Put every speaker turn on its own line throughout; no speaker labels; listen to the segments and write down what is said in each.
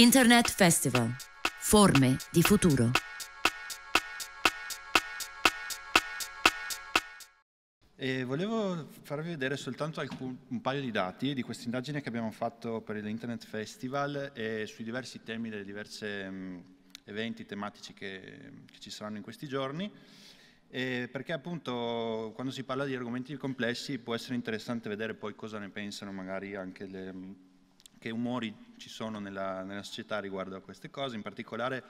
Internet Festival. Forme di futuro. E volevo farvi vedere soltanto alcun, un paio di dati di questa indagine che abbiamo fatto per l'Internet Festival e sui diversi temi delle diverse mh, mm, eventi tematici che, che, ci saranno in questi giorni. E perché appunto quando si parla di argomenti complessi può essere interessante vedere poi cosa ne pensano magari anche le, mm, che umori ci sono nella, nella società riguardo a queste cose, in particolare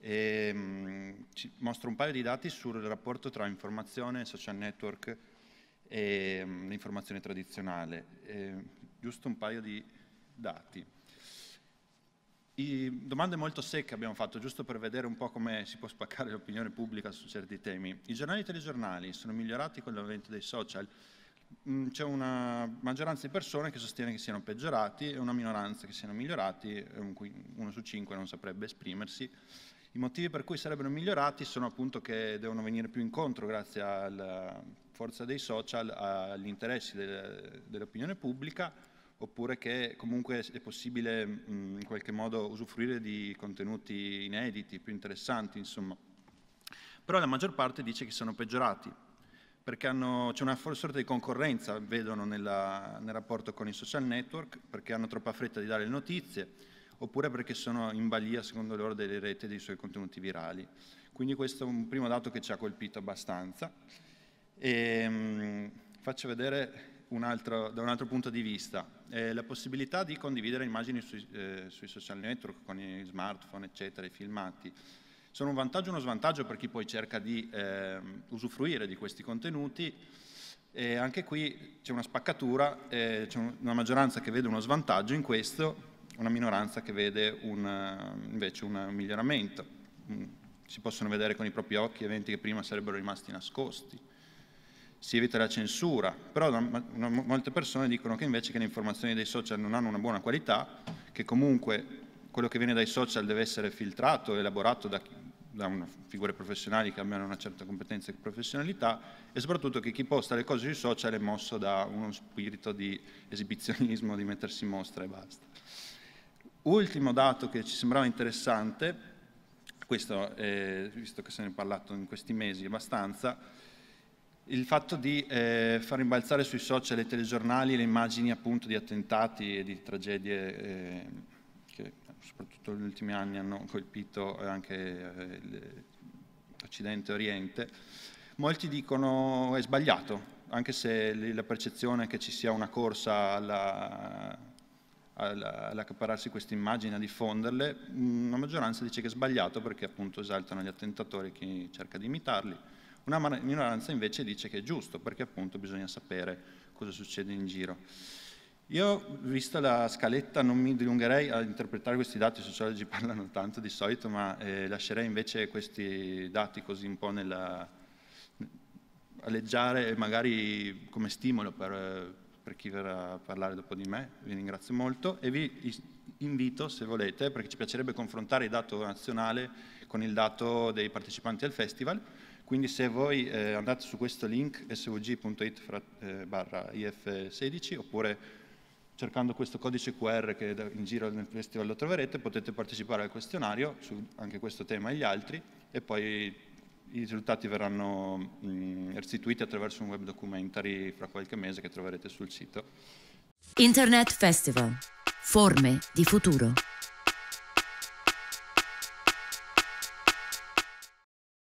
ehm, mostro un paio di dati sul rapporto tra informazione, social network e ehm, l'informazione tradizionale, eh, giusto un paio di dati. I, domande molto secche abbiamo fatto, giusto per vedere un po' come si può spaccare l'opinione pubblica su certi temi. I giornali e i telegiornali sono migliorati con l'avvento dei social? Mm, c'è una maggioranza di persone che sostiene che siano peggiorati e una minoranza che siano migliorati, uno su cinque non saprebbe esprimersi. I motivi per cui sarebbero migliorati sono appunto che devono venire più incontro grazie alla forza dei social, agli interessi del, dell'opinione pubblica, oppure che comunque è possibile mh, mm, in qualche modo usufruire di contenuti inediti, più interessanti, insomma. Però la maggior parte dice che sono peggiorati, perché hanno, c'è una sorta di concorrenza, vedono nella, nel rapporto con i social network, perché hanno troppa fretta di dare le notizie, oppure perché sono in balia, secondo loro, delle reti dei suoi contenuti virali. Quindi questo è un primo dato che ci ha colpito abbastanza. E, ehm, mh, faccio vedere un altro, da un altro punto di vista, eh, la possibilità di condividere immagini sui, eh, sui social network con i smartphone, eccetera, i filmati sono un vantaggio e uno svantaggio per chi poi cerca di eh, usufruire di questi contenuti. E anche qui c'è una spaccatura, eh, c'è una maggioranza che vede uno svantaggio in questo, una minoranza che vede un, invece un miglioramento. Mm, si possono vedere con i propri occhi eventi che prima sarebbero rimasti nascosti. Si evita la censura, però molte persone dicono che invece che le informazioni dei social non hanno una buona qualità, che comunque quello che viene dai social deve essere filtrato, elaborato da chi, da una figure professionali che abbiano una certa competenza e professionalità e soprattutto che chi posta le cose sui social è mosso da uno spirito di esibizionismo, di mettersi in mostra e basta. Ultimo dato che ci sembrava interessante, questo eh, visto che se ne è parlato in questi mesi abbastanza, il fatto di eh, far rimbalzare sui social e telegiornali le immagini appunto di attentati e di tragedie eh, che soprattutto negli ultimi anni hanno colpito anche eh, l'Occidente e Oriente, molti dicono è sbagliato, anche se la percezione che ci sia una corsa alla, alla, all'accapararsi queste immagini, a diffonderle, una mm, maggioranza dice che è sbagliato perché appunto esaltano gli attentatori chi cerca di imitarli, una minoranza invece dice che è giusto perché appunto bisogna sapere cosa succede in giro. Io, vista la scaletta, non mi dilungherei a interpretare questi dati, i sociologi parlano tanto di solito, ma eh, lascerei invece questi dati così un po' nella, alleggiare magari come stimolo per, per, chi verrà a parlare dopo di me, vi ringrazio molto e vi invito se volete, perché ci piacerebbe confrontare il dato nazionale con il dato dei partecipanti al festival, quindi se voi eh, andate su questo link svg.it eh, barra if16 oppure cercando questo codice QR che in giro nel festival lo troverete, potete partecipare al questionario su anche questo tema e gli altri e poi i risultati verranno mh, mm, restituiti attraverso un web documentary fra qualche mese che troverete sul sito. Internet Festival. Forme di futuro.